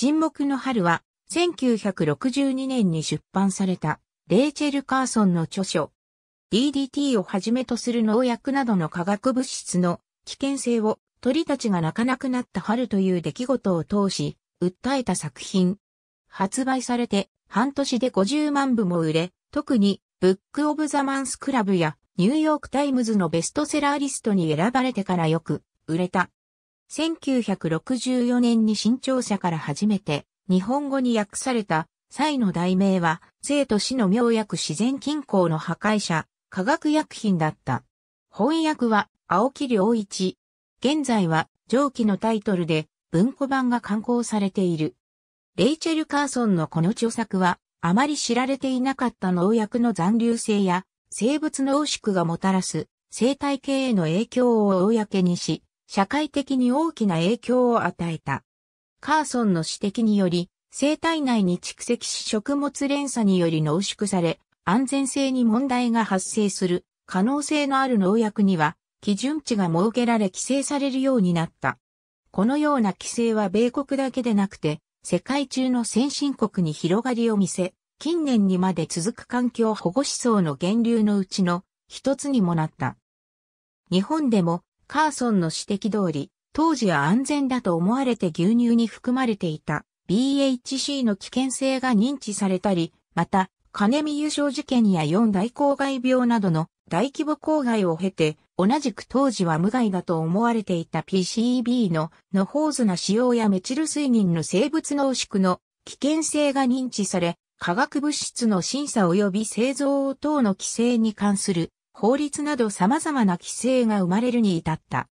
沈黙の春は、1962年に出版された、レイチェル・カーソンの著書、DDT をはじめとする農薬などの化学物質の危険性を鳥たちが泣かなくなった春という出来事を通し、訴えた作品。発売されて半年で50万部も売れ、特にブックオブザマンスクラブやニューヨークタイムズのベストセラーリストに選ばれてからよく売れた1964年に新潮社から初めて日本語に訳された際の題名は生と死の妙薬自然均衡の破壊者化学薬品だった。翻訳は青木良一。現在は上記のタイトルで文庫版が刊行されている。レイチェル・カーソンのこの著作はあまり知られていなかった農薬の残留性や生物濃縮がもたらす生態系への影響を公にし、社会的に大きな影響を与えた。カーソンの指摘により、生体内に蓄積し食物連鎖により濃縮され、安全性に問題が発生する可能性のある農薬には、基準値が設けられ規制されるようになった。このような規制は米国だけでなくて、世界中の先進国に広がりを見せ、近年にまで続く環境保護思想の源流のうちの一つにもなった。日本でもカーソンの指摘通り、当時は安全だと思われて牛乳に含まれていた BHC の危険性が認知されたり、また、金見優勝事件や四大公害病などの大規模公害を経て、同じく当時は無害だと思われていた PCB のノホーズな使用やメチル水銀の生物濃縮の危険性が認知され、化学物質の審査及び製造等の規制に関する法律など様々な規制が生まれるに至った。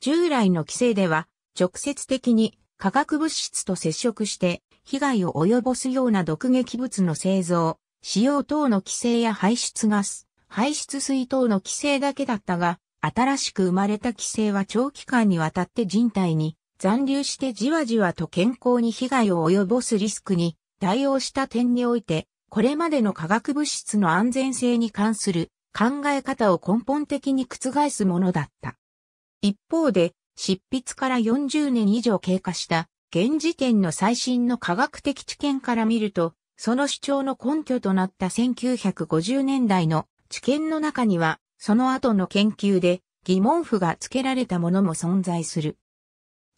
従来の規制では、直接的に化学物質と接触して被害を及ぼすような毒劇物の製造、使用等の規制や排出ガス、排出水等の規制だけだったが、新しく生まれた規制は長期間にわたって人体に残留してじわじわと健康に被害を及ぼすリスクに対応した点において、これまでの化学物質の安全性に関する考え方を根本的に覆すものだった。一方で、執筆から40年以上経過した現時点の最新の科学的知見から見ると、その主張の根拠となった1950年代の知見の中には、その後の研究で疑問符が付けられたものも存在する。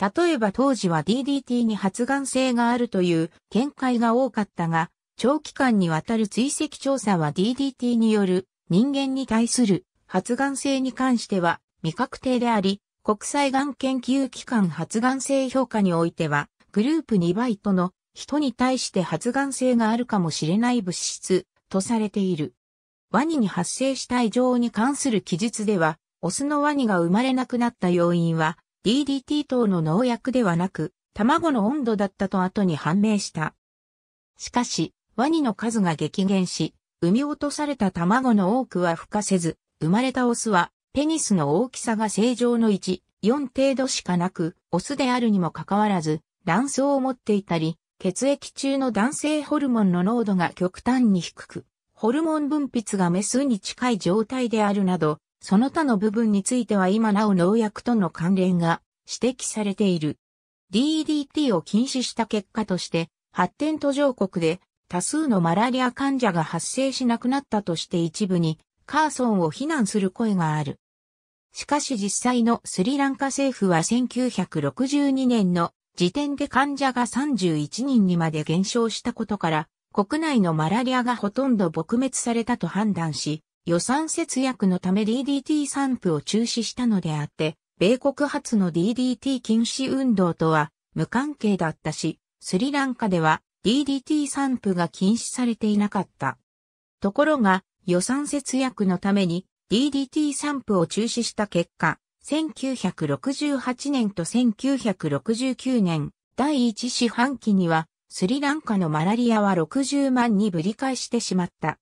例えば当時は DDT に発がん性があるという見解が多かったが、長期間にわたる追跡調査は DDT による人間に対する発がん性に関しては未確定であり、国際がん研究機関発がん性評価においては、グループ2倍との人に対して発がん性があるかもしれない物質とされている。ワニに発生した異常に関する記述では、オスのワニが生まれなくなった要因は、DDT 等の農薬ではなく、卵の温度だったと後に判明した。しかし、ワニの数が激減し、産み落とされた卵の多くは孵化せず、生まれたオスはペニスの大きさが正常の1、4程度しかなく、オスであるにもかかわらず、卵巣を持っていたり、血液中の男性ホルモンの濃度が極端に低く、ホルモン分泌がメスに近い状態であるなど、その他の部分については今なお農薬との関連が指摘されている。DDT を禁止した結果として、発展途上国で多数のマラリア患者が発生しなくなったとして一部にカーソンを非難する声がある。しかし実際のスリランカ政府は1962年の時点で患者が31人にまで減少したことから国内のマラリアがほとんど撲滅されたと判断し予算節約のため DDT 散布を中止したのであって米国発の DDT 禁止運動とは無関係だったしスリランカでは DDT 散布が禁止されていなかった。ところが、予算節約のために DDT 散布を中止した結果、1968年と1969年第1四半期には、スリランカのマラリアは60万にぶり返してしまった。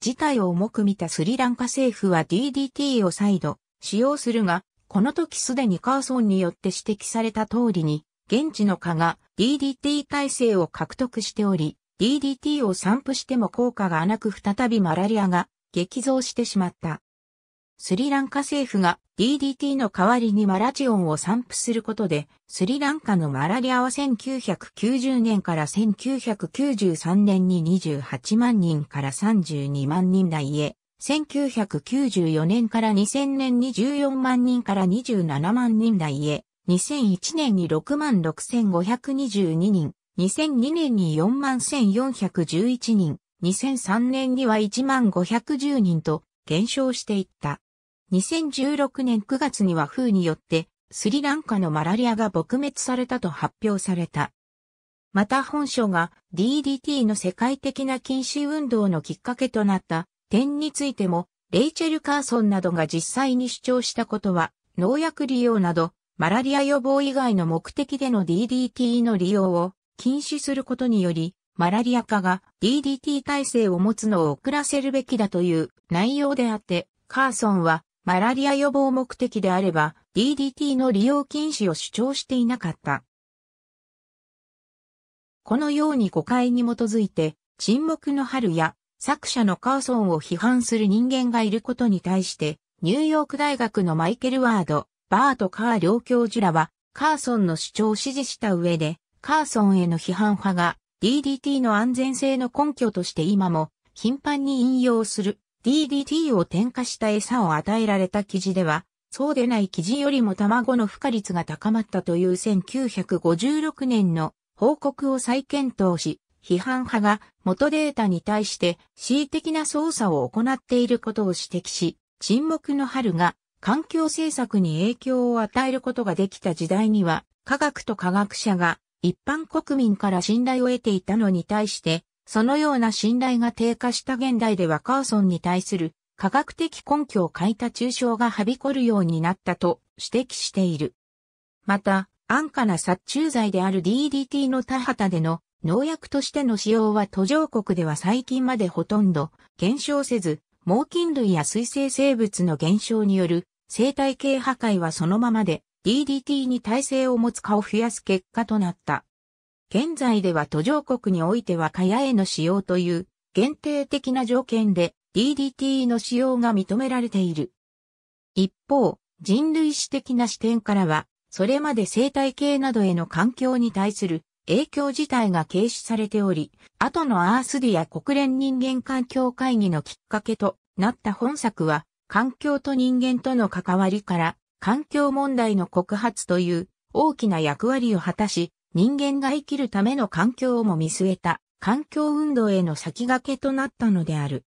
事態を重く見たスリランカ政府は DDT を再度使用するが、この時すでにカーソンによって指摘された通りに現地の蚊が DDT 耐性を獲得しており、DDT を散布しても効果がなく再びマラリアが激増してしまった。スリランカ政府が DDT の代わりにマラチオンを散布することで、スリランカのマラリアは1990年から1993年に28万人から32万人台へ、1994年から2000年に14万人から27万人台へ、2001年に66,522人、2002年に41,411人、2003年には15,10人と減少していった。2016年9月には風によってスリランカのマラリアが撲滅されたと発表された。また本書が DDT の世界的な禁止運動のきっかけとなった点についてもレイチェル・カーソンなどが実際に主張したことは農薬利用などマラリア予防以外の目的での DDT の利用を禁止することにより、マラリア化が DDT 体制を持つのを遅らせるべきだという内容であって、カーソンはマラリア予防目的であれば DDT の利用禁止を主張していなかった。このように誤解に基づいて、沈黙の春や作者のカーソンを批判する人間がいることに対して、ニューヨーク大学のマイケル・ワード、バート・カー両教授らは、カーソンの主張を支持した上で、カーソンへの批判派が DDT の安全性の根拠として今も頻繁に引用する DDT を添加した餌を与えられた記事では、そうでない記事よりも卵の孵化率が高まったという1956年の報告を再検討し、批判派が元データに対して恣意的な操作を行っていることを指摘し、沈黙の春が環境政策に影響を与えることができた時代には、科学と科学者が一般国民から信頼を得ていたのに対して、そのような信頼が低下した現代ではカーソンに対する科学的根拠を欠いた抽象がはびこるようになったと指摘している。また、安価な殺虫剤である DDT の田畑での農薬としての使用は途上国では最近までほとんど減少せず、猛禽類や水生生物の減少による生態系破壊はそのままで DDT に耐性を持つ蚊を増やす結果となった。現在では途上国においては蚊帳への使用という限定的な条件で DDT の使用が認められている。一方、人類史的な視点からは、それまで生態系などへの環境に対する影響自体が軽視されており、後のアースディア国連人間環境会議のきっかけとなった本作は、環境と人間との関わりから、環境問題の告発という大きな役割を果たし、人間が生きるための環境をも見据えた環境運動への先駆けとなったのである。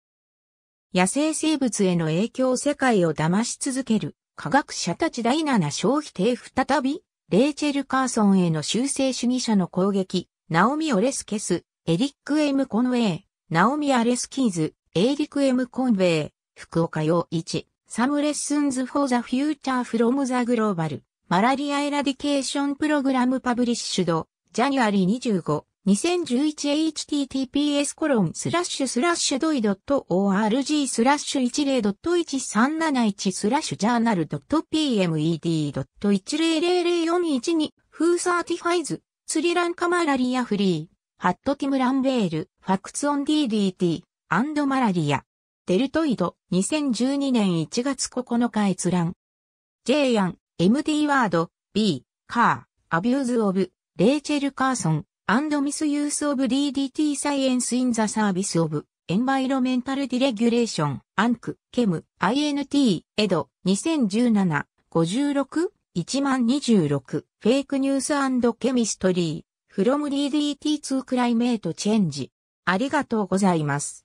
野生生物への影響世界を騙し続ける科学者たち第7消費艇再び、レイチェル・カーソンへの修正主義者の攻撃、ナオミ・オレスケス、エリック・エム・コンウェイ、ナオミ・アレスキーズ、エイリック・エム・コンウェイ、福岡洋一、サムレッスンズ・フォー・ザ・フューチャー・フロム・ザ・グローバル、マラリア・エラディケーション・プログラム・パブリッシュド、ジャニュアリー25、2011https コロンスラッシュスラッシュドイドット org スラッシュ1 0 1 3 7 1スラッシュジャーナルドット pmed ドット1000412フーサーティファイズスリランカマラリアフリーハットティムランベールファクツオン DDT& マラリアデルトイド、2012年1月9日閲覧。J アン、MD ワード、B、カー、アビューズオブ、レイチェル・カーソン、アンドミスユースオブ DDT サイエンスインザサービスオブ、エンバイロメンタルディレギュレーション、アンク、ケム、INT、エド、2017、56、1026、フェイクニュースケミストリー、フロム DDT ツー・クライメートチェンジ。ありがとうございます。